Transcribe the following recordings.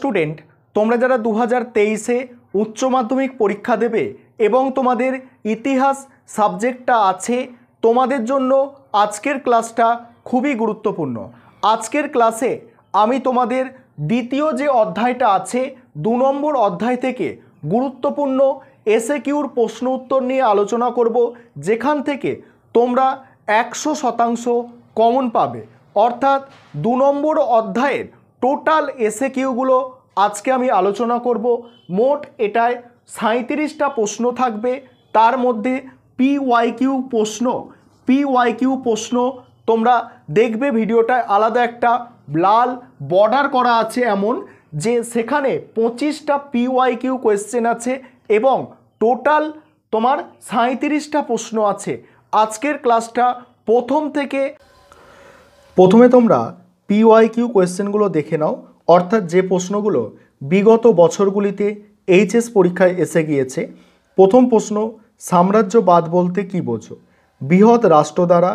student তোমরা যারা দু হাজার তেইশে উচ্চ মাধ্যমিক পরীক্ষা দেবে এবং তোমাদের ইতিহাস সাবজেক্টটা আছে তোমাদের জন্য আজকের ক্লাসটা খুবই গুরুত্বপূর্ণ আজকের ক্লাসে আমি তোমাদের দ্বিতীয় যে অধ্যায়টা আছে দু নম্বর অধ্যায় থেকে গুরুত্বপূর্ণ এসে কিউর প্রশ্ন উত্তর নিয়ে আলোচনা করব যেখান থেকে তোমরা একশো শতাংশ কমন পাবে অর্থাৎ দু নম্বর অধ্যায়ের টোটাল এসে কিউগুলো আজকে আমি আলোচনা করব মোট এটায় সাঁত্রিশটা প্রশ্ন থাকবে তার মধ্যে পি ওয়াই কিউ প্রশ্ন পি ওয়াই কিউ প্রশ্ন তোমরা দেখবে ভিডিওটায় আলাদা একটা লাল বর্ডার করা আছে এমন যে সেখানে পঁচিশটা পি ওয়াই কিউ কোয়েশ্চেন আছে এবং টোটাল তোমার সাঁত্রিশটা প্রশ্ন আছে আজকের ক্লাসটা প্রথম থেকে প্রথমে তোমরা পিওয়াই কিউ কোয়েশ্চেনগুলো দেখে নাও অর্থাৎ যে প্রশ্নগুলো বিগত বছরগুলিতে এইচএস পরীক্ষায় এসে গিয়েছে প্রথম প্রশ্ন সাম্রাজ্যবাদ বলতে কি বোঝো বৃহৎ রাষ্ট্র দ্বারা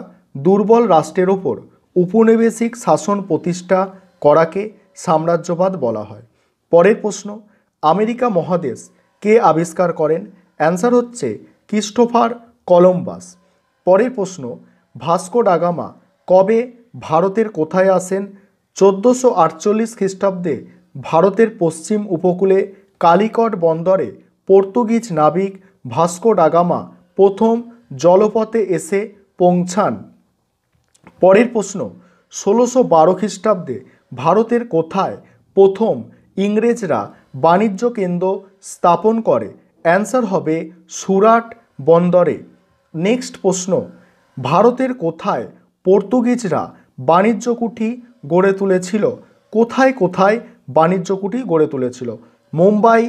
দুর্বল রাষ্ট্রের ওপর উপনিবেশিক শাসন প্রতিষ্ঠা করাকে সাম্রাজ্যবাদ বলা হয় পরের প্রশ্ন আমেরিকা মহাদেশ কে আবিষ্কার করেন অ্যান্সার হচ্ছে ক্রিস্টোফার কলম্বাস পরের প্রশ্ন ভাস্কো ডাগামা কবে ভারতের কোথায় আসেন চোদ্দোশো আটচল্লিশ খ্রিস্টাব্দে ভারতের পশ্চিম উপকূলে কালিকট বন্দরে পর্তুগিজ নাবিক ভাস্কো ডাগামা প্রথম জলপথে এসে পৌঁছান পরের প্রশ্ন ষোলোশো বারো খ্রিস্টাব্দে ভারতের কোথায় প্রথম ইংরেজরা বাণিজ্য কেন্দ্র স্থাপন করে অ্যান্সার হবে সুরাট বন্দরে নেক্সট প্রশ্ন ভারতের কোথায় পর্তুগিজরা বাণিজ্য কুঠি গড়ে তুলেছিল কোথায় কোথায় বাণিজ্য কুঠি গড়ে তুলেছিল মুম্বাই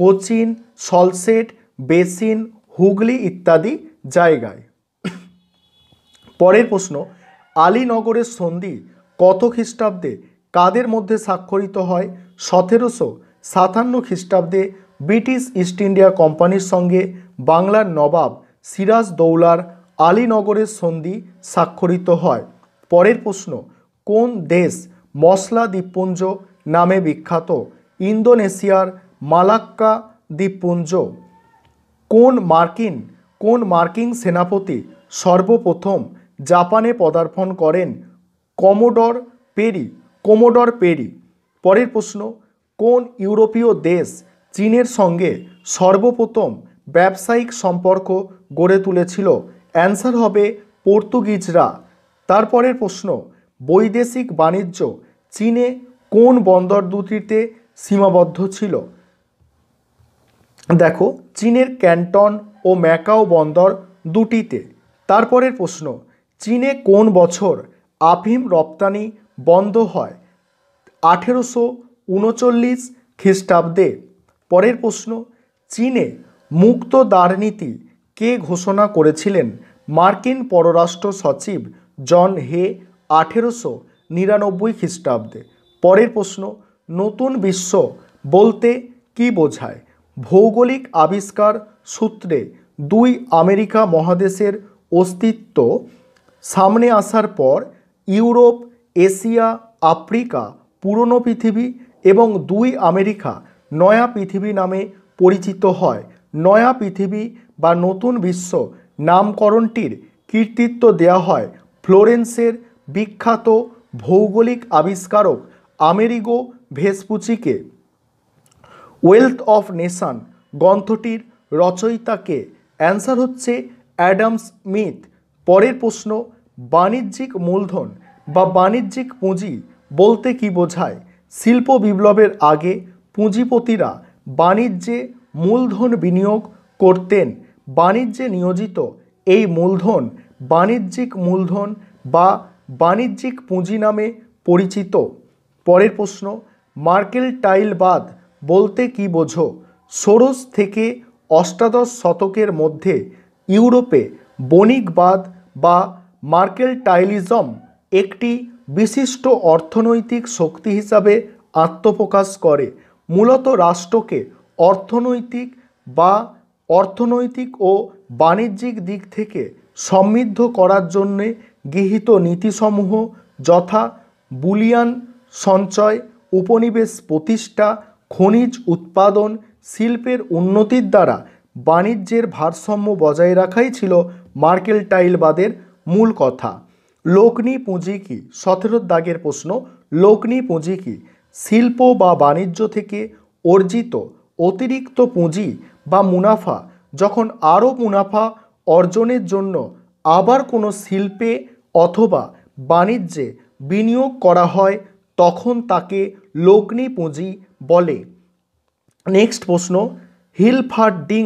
কোচিন সলসেট বেসিন হুগলি ইত্যাদি জায়গায় পরের প্রশ্ন আলীনগরের সন্ধি কত খ্রিস্টাব্দে কাদের মধ্যে স্বাক্ষরিত হয় সতেরোশো সাতান্ন খ্রিস্টাব্দে ব্রিটিশ ইস্ট ইন্ডিয়া কোম্পানির সঙ্গে বাংলার নবাব সিরাজ দৌলার আলীনগরের সন্ধি স্বাক্ষরিত হয় পরের প্রশ্ন কোন দেশ মশলা দ্বীপপুঞ্জ নামে বিখ্যাত ইন্দোনেশিয়ার মালাক্কা দ্বীপপুঞ্জ কোন মার্কিন কোন মার্কিন সেনাপতি সর্বপ্রথম জাপানে পদার্পণ করেন কমোডর পেরি কোমোডর পেরি পরের প্রশ্ন কোন ইউরোপীয় দেশ চীনের সঙ্গে সর্বপ্রথম ব্যবসায়িক সম্পর্ক গড়ে তুলেছিল অ্যান্সার হবে পর্তুগিজরা তারপরের প্রশ্ন বৈদেশিক বাণিজ্য চীনে কোন বন্দর দুটিতে সীমাবদ্ধ ছিল দেখো চীনের ক্যান্টন ও ম্যাকাও বন্দর দুটিতে তারপরের প্রশ্ন চীনে কোন বছর আফিম রপ্তানি বন্ধ হয় আঠেরোশো উনচল্লিশ খ্রিস্টাব্দে পরের প্রশ্ন চীনে মুক্ত দারনীতি কে ঘোষণা করেছিলেন মার্কিন পররাষ্ট্র সচিব জন হে আঠেরোশো নিরানব্বই খ্রিস্টাব্দে পরের প্রশ্ন নতুন বিশ্ব বলতে কি বোঝায় ভৌগোলিক আবিষ্কার সূত্রে দুই আমেরিকা মহাদেশের অস্তিত্ব সামনে আসার পর ইউরোপ এশিয়া আফ্রিকা পুরনো পৃথিবী এবং দুই আমেরিকা নয়া পৃথিবী নামে পরিচিত হয় নয়া পৃথিবী বা নতুন বিশ্ব নামকরণটির কৃতিত্ব দেয়া হয় ফ্লোরেন্সের বিখ্যাত ভৌগোলিক আবিষ্কারক আমেরিগো ভেসপুচিকে ওয়েলথ অফ নেশান গ্রন্থটির রচয়িতাকে অ্যান্সার হচ্ছে অ্যাডাম স্মিথ পরের প্রশ্ন বাণিজ্যিক মূলধন বা বাণিজ্যিক পুঁজি বলতে কি বোঝায় শিল্প বিপ্লবের আগে পুঁজিপতিরা বাণিজ্যে মূলধন বিনিয়োগ করতেন বাণিজ্যে নিয়োজিত এই মূলধন বাণিজ্যিক মূলধন বা বাণিজ্যিক পুঁজি নামে পরিচিত পরের প্রশ্ন মার্কেল বাদ বলতে কি বোঝো ষোড়শ থেকে অষ্টাদশ শতকের মধ্যে ইউরোপে বণিকবাদ বা মার্কেল টাইলিজম একটি বিশিষ্ট অর্থনৈতিক শক্তি হিসাবে আত্মপ্রকাশ করে মূলত রাষ্ট্রকে অর্থনৈতিক বা অর্থনৈতিক ও বাণিজ্যিক দিক থেকে সমৃদ্ধ করার জন্যে গৃহীত নীতিসমূহ যথা বুলিয়ান সঞ্চয় উপনিবেশ প্রতিষ্ঠা খনিজ উৎপাদন শিল্পের উন্নতির দ্বারা বাণিজ্যের ভারসাম্য বজায় রাখাই ছিল মার্কেল টাইলবাদের মূল কথা লোকনি পুঁজি কী সতেরো দাগের প্রশ্ন লোকনি পুঁজি কী শিল্প বা বাণিজ্য থেকে অর্জিত অতিরিক্ত পুঁজি বা মুনাফা যখন আরও মুনাফা অর্জনের জন্য আবার কোনো শিল্পে অথবা বাণিজ্যে বিনিয়োগ করা হয় তখন তাকে লগ্নি পুঁজি বলে নেক্সট প্রশ্ন হিলফার ডিং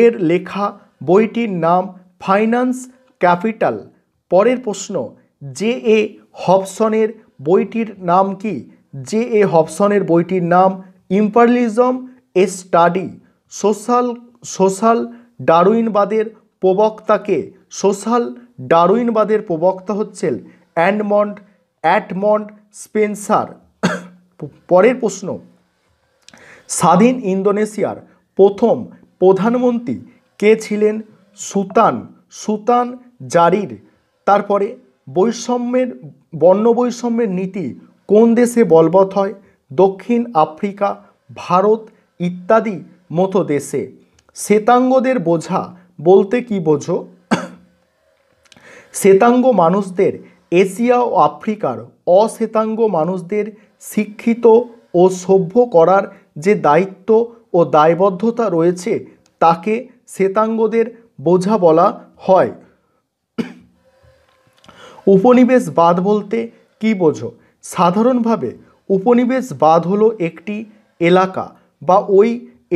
এর লেখা বইটির নাম ফাইন্যান্স ক্যাপিটাল পরের প্রশ্ন জে এ হবসনের বইটির নাম কি জে এ হবসনের বইটির নাম imperialism a study social social ডারুইনবাদের প্রবক্তাকে সোশ্যাল ডারুইনবাদের প্রবক্তা হচ্ছেন অ্যান্ডমন্ড অ্যাটমন্ড স্পেন্সার পরের প্রশ্ন স্বাধীন ইন্দোনেশিয়ার প্রথম প্রধানমন্ত্রী কে ছিলেন সুতান সুতান জারির তারপরে বৈষম্যের বর্ণ বৈষম্যের নীতি কোন দেশে বলবৎ হয় দক্ষিণ আফ্রিকা ভারত ইত্যাদি মতো দেশে শ্বেতাঙ্গদের বোঝা বলতে কি বোঝো শ্বেতাঙ্গ মানুষদের এশিয়া ও আফ্রিকার অশ্বেতাঙ্গ মানুষদের শিক্ষিত ও সভ্য করার যে দায়িত্ব ও দায়বদ্ধতা রয়েছে তাকে শ্বেতাঙ্গদের বোঝা বলা হয় উপনিবেশবাদ বলতে কি বোঝো সাধারণভাবে উপনিবেশবাদ হলো একটি এলাকা বা ওই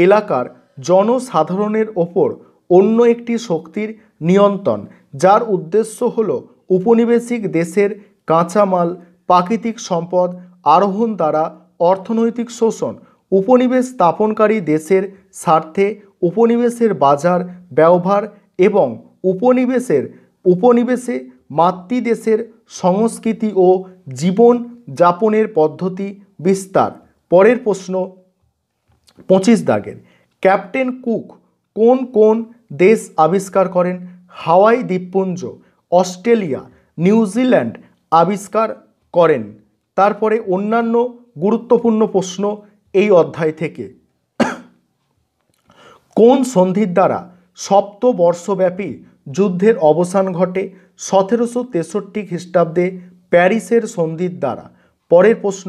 এলাকার জনসাধারণের ওপর অন্য একটি শক্তির নিয়ন্ত্রণ যার উদ্দেশ্য হল উপনিবেশিক দেশের কাঁচামাল প্রাকৃতিক সম্পদ আরোহণ দ্বারা অর্থনৈতিক শোষণ উপনিবেশ স্থাপনকারী দেশের স্বার্থে উপনিবেশের বাজার ব্যবহার এবং উপনিবেশের উপনিবেশে মাতৃদেশের সংস্কৃতি ও জীবন যাপনের পদ্ধতি বিস্তার পরের প্রশ্ন পঁচিশ দাগের ক্যাপ্টেন কুক কোন কোন দেশ আবিষ্কার করেন হাওয়াই দ্বীপপুঞ্জ অস্ট্রেলিয়া নিউজিল্যান্ড আবিষ্কার করেন তারপরে অন্যান্য গুরুত্বপূর্ণ প্রশ্ন এই অধ্যায় থেকে কোন সন্ধির দ্বারা সপ্ত বর্ষব্যাপী যুদ্ধের অবসান ঘটে সতেরোশো তেষট্টি খ্রিস্টাব্দে প্যারিসের সন্ধির দ্বারা পরের প্রশ্ন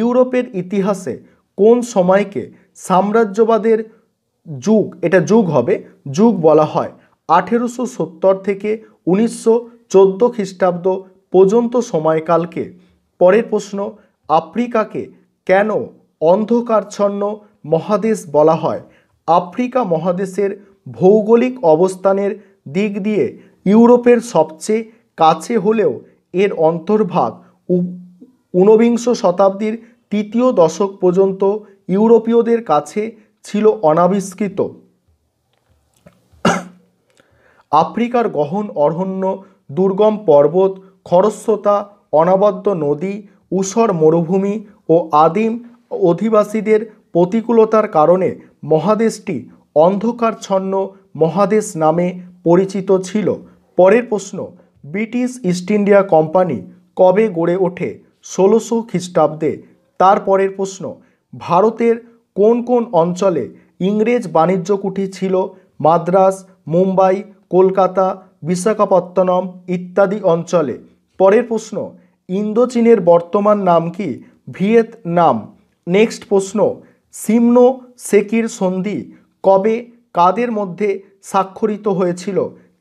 ইউরোপের ইতিহাসে কোন সময়কে সাম্রাজ্যবাদের যুগ এটা যুগ হবে যুগ বলা হয় আঠেরোশো সত্তর থেকে উনিশশো চোদ্দো খ্রিস্টাব্দ পর্যন্ত সময়কালকে পরের প্রশ্ন আফ্রিকাকে কেন অন্ধকারচ্ছন্ন মহাদেশ বলা হয় আফ্রিকা মহাদেশের ভৌগোলিক অবস্থানের দিক দিয়ে ইউরোপের সবচেয়ে কাছে হলেও এর অন্তর্ভাগ ঊনবিংশ শতাব্দীর তৃতীয় দশক পর্যন্ত ইউরোপীয়দের কাছে ছিল অনাবিষ্কৃত আফ্রিকার গহন অরণ্য দুর্গম পর্বত খরস্রোতা অনাবদ্য নদী উষর মরুভূমি ও আদিম অধিবাসীদের প্রতিকূলতার কারণে মহাদেশটি অন্ধকারচ্ছন্ন মহাদেশ নামে পরিচিত ছিল পরের প্রশ্ন ব্রিটিশ ইস্ট ইন্ডিয়া কোম্পানি কবে গড়ে ওঠে ষোলোশো খ্রিস্টাব্দে তারপরের প্রশ্ন ভারতের কোন কোন অঞ্চলে ইংরেজ বাণিজ্য কুঠি ছিল মাদ্রাস মুম্বাই কলকাতা বিশাখাপত্তনম ইত্যাদি অঞ্চলে পরের প্রশ্ন ইন্দোচীনের বর্তমান নাম কি ভিয়েতনাম নেক্সট প্রশ্ন সিমনো সেকির সন্ধি কবে কাদের মধ্যে স্বাক্ষরিত হয়েছিল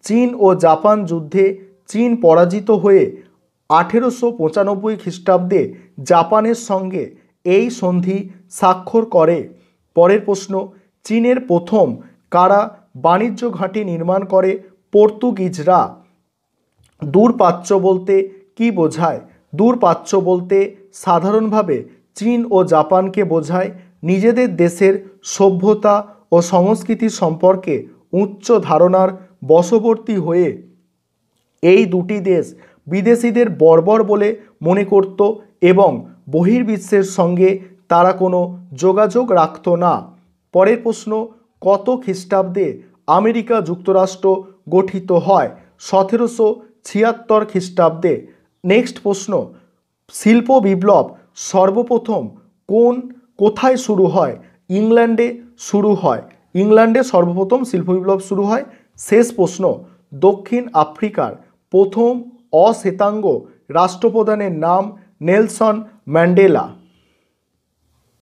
চীন ও জাপান যুদ্ধে চীন পরাজিত হয়ে আঠেরোশো পঁচানব্বই খ্রিস্টাব্দে জাপানের সঙ্গে এই সন্ধি স্বাক্ষর করে পরের প্রশ্ন চীনের প্রথম কারা বাণিজ্য ঘাঁটি নির্মাণ করে পর্তুগিজরা দূরপাচ্য বলতে কি বোঝায় দূরপাচ্য বলতে সাধারণভাবে চীন ও জাপানকে বোঝায় নিজেদের দেশের সভ্যতা ও সংস্কৃতি সম্পর্কে উচ্চ ধারণার বশবর্তী হয়ে এই দুটি দেশ বিদেশিদের বর্বর বলে মনে করত এবং বহির্বিশ্বের সঙ্গে তারা কোনো যোগাযোগ রাখত না পরের প্রশ্ন কত খ্রিস্টাব্দে আমেরিকা যুক্তরাষ্ট্র গঠিত হয় সতেরোশো ছিয়াত্তর খ্রিস্টাব্দে নেক্সট প্রশ্ন শিল্প বিপ্লব সর্বপ্রথম কোন কোথায় শুরু হয় ইংল্যান্ডে শুরু হয় ইংল্যান্ডে সর্বপ্রথম শিল্প বিপ্লব শুরু হয় শেষ প্রশ্ন দক্ষিণ আফ্রিকার প্রথম অশ্বেতাঙ্গ রাষ্ট্রপ্রধানের নাম Nelson Mandela